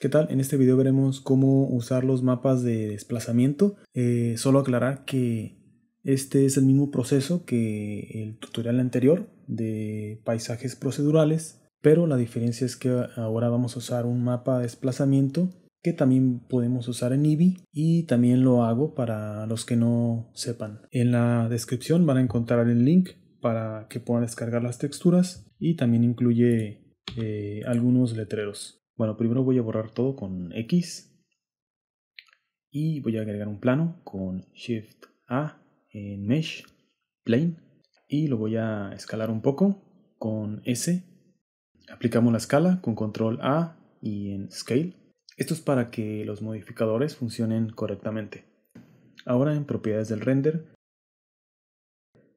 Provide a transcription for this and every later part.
¿Qué tal? En este video veremos cómo usar los mapas de desplazamiento. Eh, solo aclarar que este es el mismo proceso que el tutorial anterior de paisajes procedurales, pero la diferencia es que ahora vamos a usar un mapa de desplazamiento que también podemos usar en Eevee y también lo hago para los que no sepan. En la descripción van a encontrar el link para que puedan descargar las texturas y también incluye eh, algunos letreros. Bueno, primero voy a borrar todo con X y voy a agregar un plano con Shift A en Mesh Plane y lo voy a escalar un poco con S. Aplicamos la escala con Control A y en Scale. Esto es para que los modificadores funcionen correctamente. Ahora en propiedades del render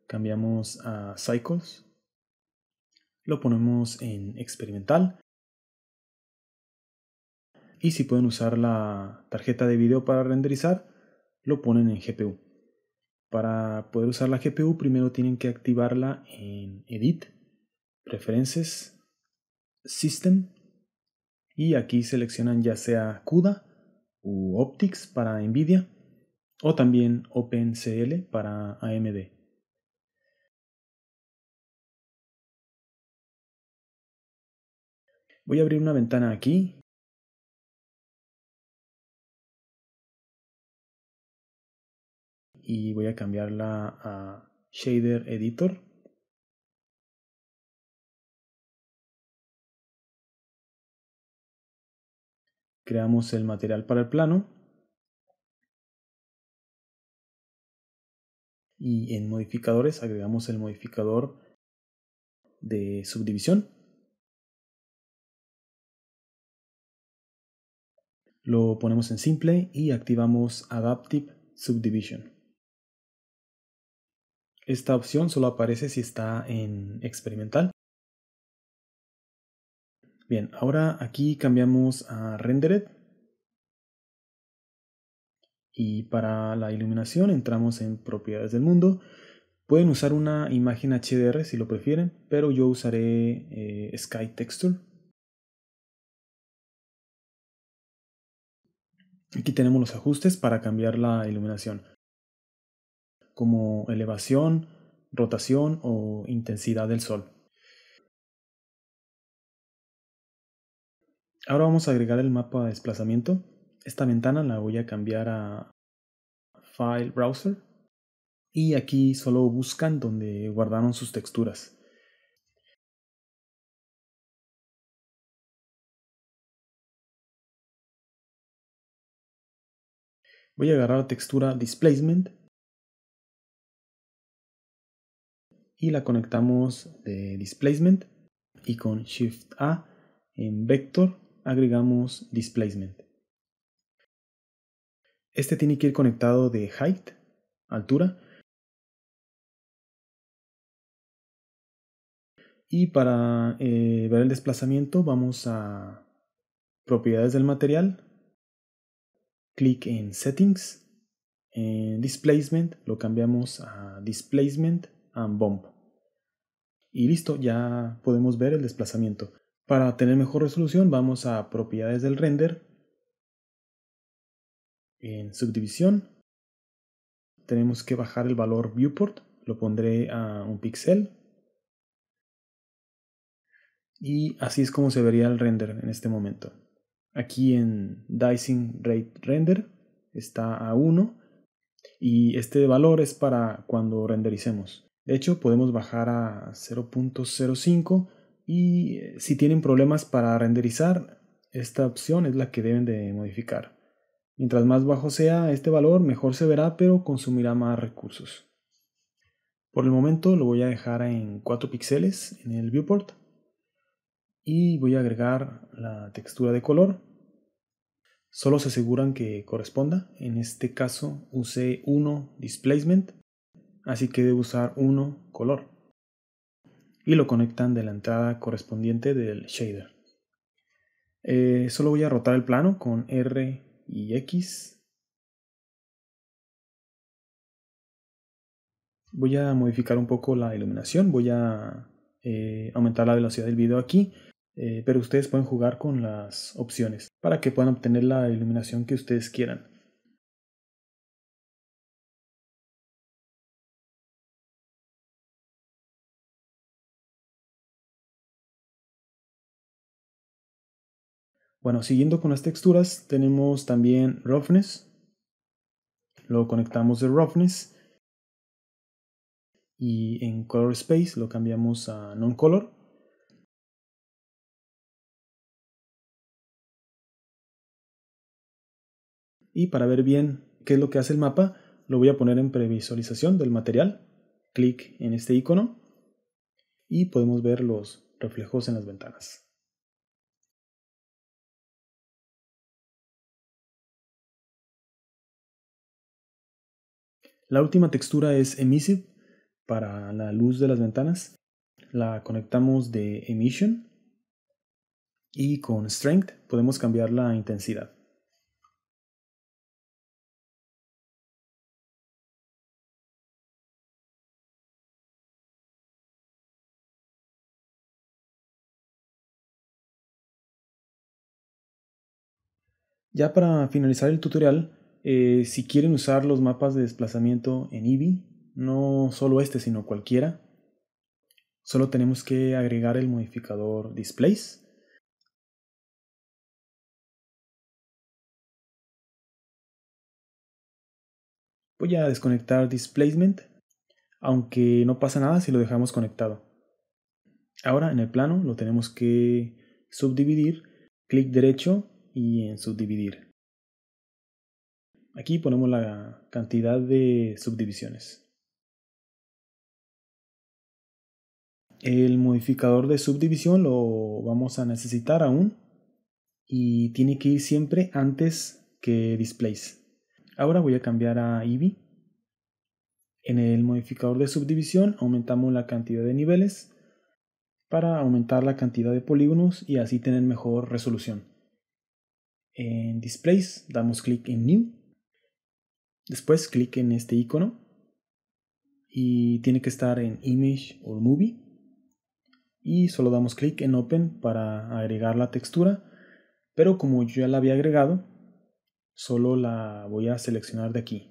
cambiamos a Cycles, lo ponemos en experimental y si pueden usar la tarjeta de video para renderizar, lo ponen en GPU. Para poder usar la GPU primero tienen que activarla en Edit, Preferences, System y aquí seleccionan ya sea CUDA u Optics para Nvidia o también OpenCL para AMD. Voy a abrir una ventana aquí y voy a cambiarla a Shader Editor. Creamos el material para el plano. Y en modificadores agregamos el modificador de subdivisión. Lo ponemos en simple y activamos Adaptive Subdivision. Esta opción solo aparece si está en experimental. Bien, ahora aquí cambiamos a rendered. Y para la iluminación entramos en propiedades del mundo. Pueden usar una imagen HDR si lo prefieren, pero yo usaré eh, Sky Texture. Aquí tenemos los ajustes para cambiar la iluminación como elevación, rotación o intensidad del Sol. Ahora vamos a agregar el mapa de desplazamiento. Esta ventana la voy a cambiar a File Browser y aquí solo buscan donde guardaron sus texturas. Voy a agarrar la textura Displacement y la conectamos de displacement y con shift A en vector agregamos displacement. Este tiene que ir conectado de height, altura, y para eh, ver el desplazamiento vamos a propiedades del material, clic en settings, en displacement lo cambiamos a displacement y listo, ya podemos ver el desplazamiento. Para tener mejor resolución vamos a propiedades del render. En subdivisión tenemos que bajar el valor viewport, lo pondré a un pixel Y así es como se vería el render en este momento. Aquí en Dicing Rate Render está a 1 y este valor es para cuando rendericemos. De hecho, podemos bajar a 0.05 y eh, si tienen problemas para renderizar, esta opción es la que deben de modificar. Mientras más bajo sea este valor, mejor se verá, pero consumirá más recursos. Por el momento lo voy a dejar en 4 píxeles en el viewport y voy a agregar la textura de color. Solo se aseguran que corresponda. En este caso usé 1 displacement así que debo usar uno color. Y lo conectan de la entrada correspondiente del shader. Eh, solo voy a rotar el plano con R y X. Voy a modificar un poco la iluminación, voy a eh, aumentar la velocidad del video aquí, eh, pero ustedes pueden jugar con las opciones para que puedan obtener la iluminación que ustedes quieran. Bueno, siguiendo con las texturas, tenemos también roughness. Lo conectamos de roughness. Y en color space lo cambiamos a non-color. Y para ver bien qué es lo que hace el mapa, lo voy a poner en previsualización del material. Clic en este icono y podemos ver los reflejos en las ventanas. La última textura es Emissive para la luz de las ventanas. La conectamos de Emission y con Strength podemos cambiar la intensidad. Ya para finalizar el tutorial, eh, si quieren usar los mapas de desplazamiento en Eevee, no solo este, sino cualquiera, solo tenemos que agregar el modificador Displace. Voy a desconectar displacement, aunque no pasa nada si lo dejamos conectado. Ahora en el plano lo tenemos que subdividir, clic derecho y en subdividir. Aquí ponemos la cantidad de subdivisiones. El modificador de subdivisión lo vamos a necesitar aún y tiene que ir siempre antes que displays. Ahora voy a cambiar a Eevee. En el modificador de subdivisión aumentamos la cantidad de niveles para aumentar la cantidad de polígonos y así tener mejor resolución. En Displays damos clic en New Después clic en este icono y tiene que estar en Image o Movie y solo damos clic en Open para agregar la textura, pero como yo ya la había agregado, solo la voy a seleccionar de aquí.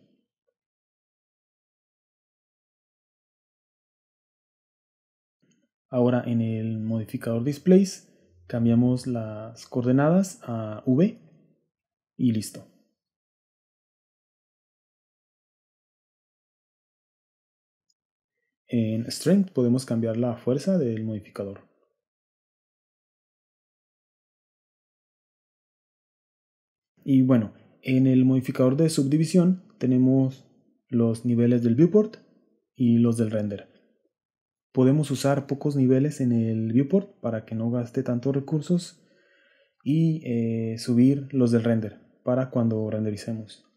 Ahora en el modificador Displays cambiamos las coordenadas a V y listo. En Strength podemos cambiar la fuerza del modificador. Y bueno, en el modificador de subdivisión tenemos los niveles del viewport y los del render. Podemos usar pocos niveles en el viewport para que no gaste tantos recursos y eh, subir los del render para cuando rendericemos.